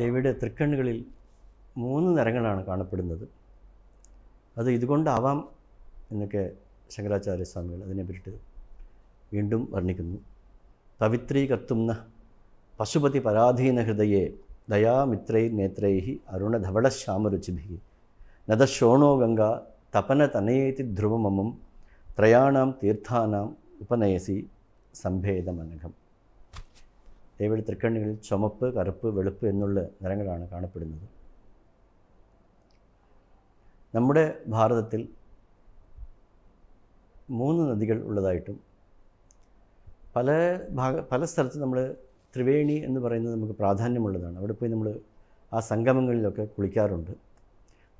ദേവിയുടെ തൃക്കണ്ണുകളിൽ മൂന്ന് നിറങ്ങളാണ് കാണപ്പെടുന്നത് അത് ഇതുകൊണ്ടാവാം എന്നൊക്കെ ശങ്കരാചാര്യ സ്വാമികൾ അതിനെപ്പറ്റിയിട്ട് വീണ്ടും വർണ്ണിക്കുന്നു പവിത്രീകർത്തുംന പശുപതി പരാധീന ഹൃദയെ ദയാമിത്രൈ നേത്രൈ അരുണധവളശ്യാമരുചിഭി നദശോണോ ഗംഗ തപനതനയേതി ധ്രുവമമം ത്രയാണം തീർത്ഥാനാം ഉപനയസി സംഭേദമനഘം ദൈവയുടെ തൃക്കണ്ണികളിൽ ചുമപ്പ് കറുപ്പ് വെളുപ്പ് എന്നുള്ള നിറങ്ങളാണ് കാണപ്പെടുന്നത് നമ്മുടെ ഭാരതത്തിൽ മൂന്ന് നദികൾ ഉള്ളതായിട്ടും പല ഭാഗ പല സ്ഥലത്ത് നമ്മൾ ത്രിവേണി എന്ന് പറയുന്നത് നമുക്ക് പ്രാധാന്യമുള്ളതാണ് അവിടെ പോയി നമ്മൾ ആ സംഗമങ്ങളിലൊക്കെ കുളിക്കാറുണ്ട്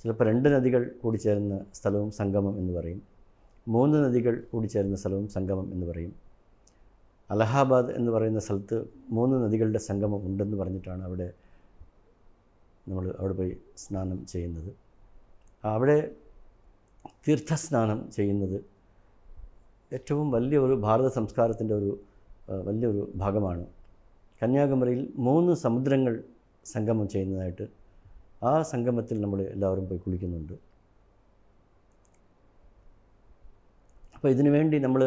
ചിലപ്പോൾ രണ്ട് നദികൾ കൂടി ചേരുന്ന സ്ഥലവും സംഗമം എന്ന് പറയും മൂന്ന് നദികൾ കൂടി ചേരുന്ന സ്ഥലവും സംഗമം എന്ന് പറയും അലഹാബാദ് എന്ന് പറയുന്ന സ്ഥലത്ത് മൂന്ന് നദികളുടെ സംഗമം ഉണ്ടെന്ന് പറഞ്ഞിട്ടാണ് അവിടെ നമ്മൾ അവിടെ പോയി സ്നാനം ചെയ്യുന്നത് അവിടെ തീർത്ഥസ്നാനം ചെയ്യുന്നത് ഏറ്റവും വലിയ ഒരു ഭാരത സംസ്കാരത്തിൻ്റെ ഒരു വലിയൊരു ഭാഗമാണ് കന്യാകുമരിയിൽ മൂന്ന് സമുദ്രങ്ങൾ സംഗമം ചെയ്യുന്നതായിട്ട് ആ സംഗമത്തിൽ നമ്മൾ എല്ലാവരും പോയി കുളിക്കുന്നുണ്ട് അപ്പോൾ ഇതിനുവേണ്ടി നമ്മൾ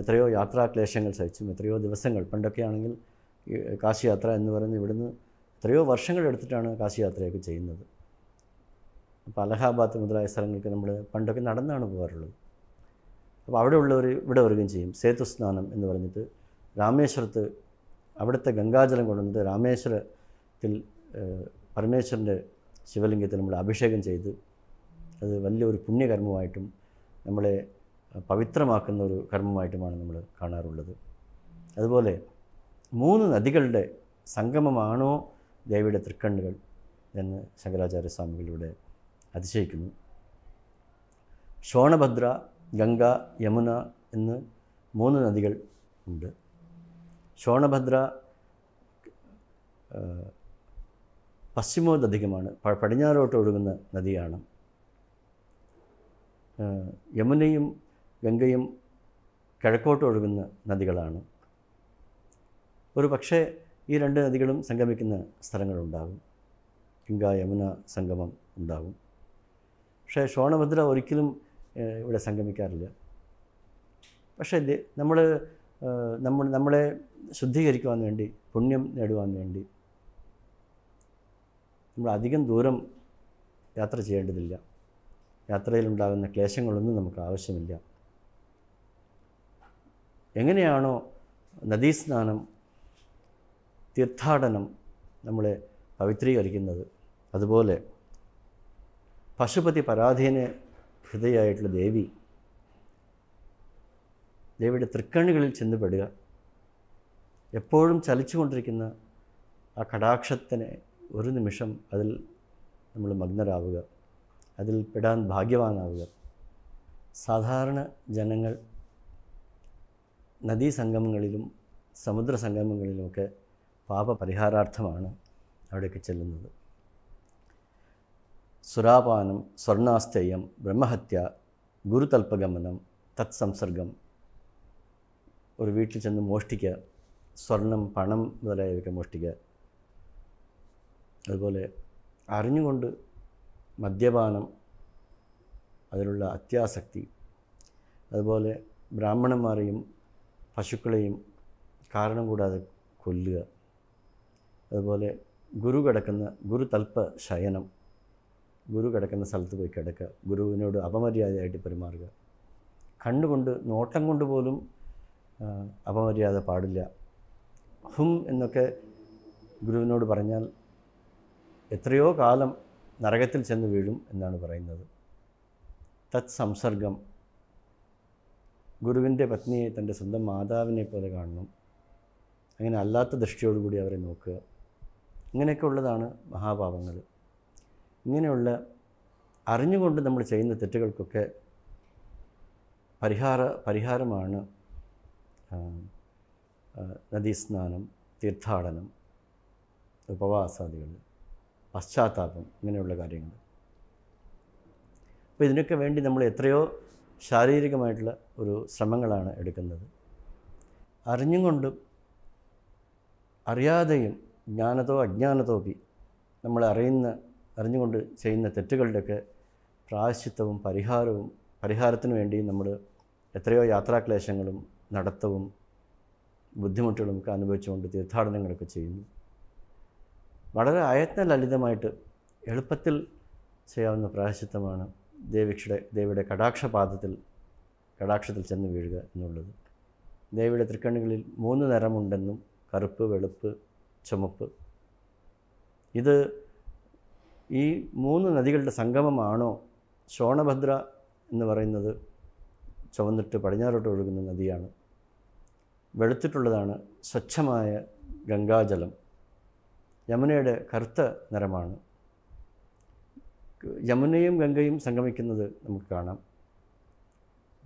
എത്രയോ യാത്രാക്ലേശങ്ങൾ സഹിച്ചും എത്രയോ ദിവസങ്ങൾ പണ്ടൊക്കെ ആണെങ്കിൽ കാശി യാത്ര എന്ന് പറയുന്നത് ഇവിടുന്ന് എത്രയോ വർഷങ്ങൾ എടുത്തിട്ടാണ് കാശി യാത്രയൊക്കെ ചെയ്യുന്നത് അപ്പോൾ അലഹാബാദ് മുതലായ സ്ഥലങ്ങൾക്ക് നമ്മൾ പണ്ടൊക്കെ നടന്നാണ് പോകാറുള്ളത് അപ്പോൾ അവിടെ ഉള്ളവർ ഇവിടെ വരികയും ചെയ്യും സേതു സ്നാനം എന്ന് പറഞ്ഞിട്ട് രാമേശ്വരത്ത് അവിടുത്തെ ഗംഗാജലം കൊണ്ടുവന്നിട്ട് രാമേശ്വരത്തിൽ പരമേശ്വരൻ്റെ ശിവലിംഗത്തിൽ നമ്മൾ അഭിഷേകം ചെയ്ത് അത് വലിയൊരു പുണ്യകർമ്മമായിട്ടും നമ്മളെ പവിത്രമാക്കുന്ന ഒരു കർമ്മമായിട്ടുമാണ് നമ്മൾ കാണാറുള്ളത് അതുപോലെ മൂന്ന് നദികളുടെ സംഗമമാണോ ദേവിയുടെ തൃക്കണ്ണുകൾ എന്ന് ശങ്കരാചാര്യ സ്വാമികളിലൂടെ അതിശയിക്കുന്നു ഷോണഭദ്ര ഗംഗ യമുന എന്ന് മൂന്ന് നദികൾ ഉണ്ട് ഷോണഭദ്ര പശ്ചിമോത്തധികമാണ് പടിഞ്ഞാറോട്ട് ഒഴുകുന്ന നദിയാണ് യമുനയും ഗംഗയും കിഴക്കോട്ടൊഴുകുന്ന നദികളാണ് ഒരു പക്ഷേ ഈ രണ്ട് നദികളും സംഗമിക്കുന്ന സ്ഥലങ്ങളുണ്ടാകും ഗംഗ യമുന സംഗമം ഉണ്ടാകും പക്ഷേ ഷോണഭദ്ര ഒരിക്കലും ഇവിടെ സംഗമിക്കാറില്ല പക്ഷേ നമ്മൾ നമ്മൾ നമ്മളെ ശുദ്ധീകരിക്കുവാൻ വേണ്ടി പുണ്യം നേടുവാൻ വേണ്ടി നമ്മൾ അധികം ദൂരം യാത്ര ചെയ്യേണ്ടതില്ല യാത്രയിലുണ്ടാകുന്ന ക്ലേശങ്ങളൊന്നും നമുക്ക് ആവശ്യമില്ല എങ്ങനെയാണോ നദീസ്നാനം തീർത്ഥാടനം നമ്മളെ പവിത്രീകരിക്കുന്നത് അതുപോലെ പശുപതി പരാധീന ഹൃദയായിട്ടുള്ള ദേവി ദേവിയുടെ തൃക്കണ്ണുകളിൽ ചെന്നുപെടുക എപ്പോഴും ചലിച്ചുകൊണ്ടിരിക്കുന്ന ആ കടാക്ഷത്തിനെ ഒരു നിമിഷം അതിൽ നമ്മൾ മഗ്നരാവുക അതിൽ പെടാൻ ഭാഗ്യവാനാവുക സാധാരണ ജനങ്ങൾ നദീസംഗമങ്ങളിലും സമുദ്ര സംഗമങ്ങളിലുമൊക്കെ പാപപരിഹാരാർത്ഥമാണ് അവിടേക്ക് ചെല്ലുന്നത് സുരാപാനം സ്വർണാസ്ഥേയം ബ്രഹ്മഹത്യ ഗുരുതൽപഗമനം തത്സംസർഗം ഒരു വീട്ടിൽ ചെന്ന് മോഷ്ടിക്കുക സ്വർണം പണം മുതലായവയൊക്കെ മോഷ്ടിക്കുക അതുപോലെ അറിഞ്ഞുകൊണ്ട് മദ്യപാനം അതിലുള്ള അത്യാസക്തി അതുപോലെ ബ്രാഹ്മണന്മാരെയും പശുക്കളെയും കാരണം കൂടാതെ കൊല്ലുക അതുപോലെ ഗുരു കിടക്കുന്ന ഗുരു തൽപ്പ ശയനം ഗുരു കിടക്കുന്ന സ്ഥലത്ത് പോയി കിടക്കുക ഗുരുവിനോട് അപമര്യാദയായിട്ട് പെരുമാറുക കണ്ണുകൊണ്ട് നോട്ടം കൊണ്ട് പോലും അപമര്യാദ പാടില്ല ഹും എന്നൊക്കെ ഗുരുവിനോട് പറഞ്ഞാൽ എത്രയോ കാലം നരകത്തിൽ ചെന്ന് വീഴും എന്നാണ് പറയുന്നത് തത് സംസർഗം ഗുരുവിൻ്റെ പത്നിയെ തൻ്റെ സ്വന്തം മാതാവിനെ പോലെ കാണണം അങ്ങനെ അല്ലാത്ത ദൃഷ്ടിയോടുകൂടി അവരെ നോക്കുക ഇങ്ങനെയൊക്കെ ഉള്ളതാണ് മഹാപാപങ്ങൾ ഇങ്ങനെയുള്ള അറിഞ്ഞുകൊണ്ട് നമ്മൾ ചെയ്യുന്ന തെറ്റുകൾക്കൊക്കെ പരിഹാര പരിഹാരമാണ് നദീസ്നാനം തീർത്ഥാടനം ഉപവാസാദികൾ പശ്ചാത്താപം ഇങ്ങനെയുള്ള കാര്യങ്ങൾ അപ്പോൾ ഇതിനൊക്കെ വേണ്ടി നമ്മൾ എത്രയോ ശാരീരികമായിട്ടുള്ള ഒരു ശ്രമങ്ങളാണ് എടുക്കുന്നത് അറിഞ്ഞുകൊണ്ടും അറിയാതെയും ജ്ഞാനതോ അജ്ഞാനതോ പി നമ്മൾ അറിയുന്ന അറിഞ്ഞുകൊണ്ട് ചെയ്യുന്ന തെറ്റുകളുടെയൊക്കെ പ്രായശ്ചിത്തവും പരിഹാരവും പരിഹാരത്തിന് വേണ്ടി നമ്മൾ എത്രയോ യാത്രാക്ലേശങ്ങളും നടത്തവും ബുദ്ധിമുട്ടുകളും ഒക്കെ അനുഭവിച്ചുകൊണ്ട് തീർത്ഥാടനങ്ങളൊക്കെ ചെയ്യുന്നു വളരെ ലളിതമായിട്ട് എളുപ്പത്തിൽ ചെയ്യാവുന്ന പ്രായശ്ചിത്തമാണ് ദേവിക്ഷയുടെ ദേവിയുടെ കടാക്ഷപാദത്തിൽ കടാക്ഷത്തിൽ ചെന്ന് വീഴുക എന്നുള്ളത് ദേവിയുടെ തൃക്കണ്ണുകളിൽ മൂന്ന് നിറമുണ്ടെന്നും കറുപ്പ് വെളുപ്പ് ചുമപ്പ് ഇത് ഈ മൂന്ന് നദികളുടെ സംഗമമാണോ ശോണഭദ്ര എന്ന് പറയുന്നത് ചുവന്നിട്ട് പടിഞ്ഞാറോട്ട് ഒഴുകുന്ന നദിയാണ് വെളുത്തിട്ടുള്ളതാണ് സ്വച്ഛമായ ഗംഗാജലം യമുനയുടെ കറുത്ത നിറമാണ് യമുനയും ഗംഗയും സംഗമിക്കുന്നത് നമുക്ക് കാണാം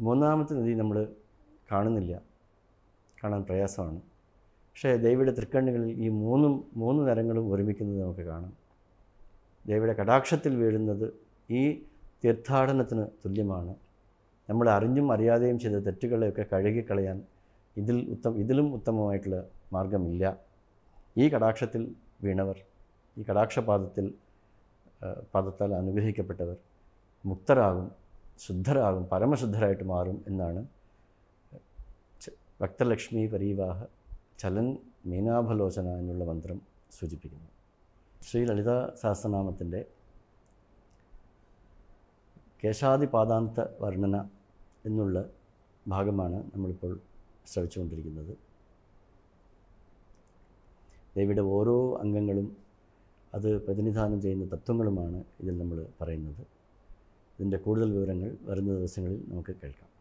മൂന്നാമത്തെ നദി നമ്മൾ കാണുന്നില്ല കാണാൻ പ്രയാസമാണ് പക്ഷേ ദേവിയുടെ തൃക്കണ്ണുകളിൽ ഈ മൂന്നും മൂന്ന് തരങ്ങളും ഒരുമിക്കുന്നത് നമുക്ക് കാണാം ദേവിയുടെ കടാക്ഷത്തിൽ വീഴുന്നത് ഈ തീർത്ഥാടനത്തിന് തുല്യമാണ് നമ്മൾ അറിഞ്ഞും അറിയാതെയും ചെയ്ത തെറ്റുകളെയൊക്കെ കഴുകിക്കളയാൻ ഇതിൽ ഉത്തമ ഇതിലും ഉത്തമമായിട്ടുള്ള മാർഗമില്ല ഈ കടാക്ഷത്തിൽ വീണവർ ഈ കടാക്ഷപാദത്തിൽ പദത്താൽ അനുഗ്രഹിക്കപ്പെട്ടവർ മുക്തരാകും ശുദ്ധരാകും പരമശുദ്ധരായിട്ട് മാറും എന്നാണ് ഭക്തലക്ഷ്മി പരീവാഹ ചലൻ മീനാഭലോചന എന്നുള്ള മന്ത്രം സൂചിപ്പിക്കുന്നത് ശ്രീ ലളിത സഹസ്രനാമത്തിൻ്റെ കേശാദിപാദാന്ത വർണ്ണന എന്നുള്ള ഭാഗമാണ് നമ്മളിപ്പോൾ ശ്രവിച്ചുകൊണ്ടിരിക്കുന്നത് ദേവിയുടെ ഓരോ അംഗങ്ങളും അത് പ്രതിനിധാനം ചെയ്യുന്ന തത്വങ്ങളുമാണ് ഇതിൽ നമ്മൾ പറയുന്നത് ഇതിൻ്റെ കൂടുതൽ വിവരങ്ങൾ വരുന്ന ദിവസങ്ങളിൽ നമുക്ക് കേൾക്കാം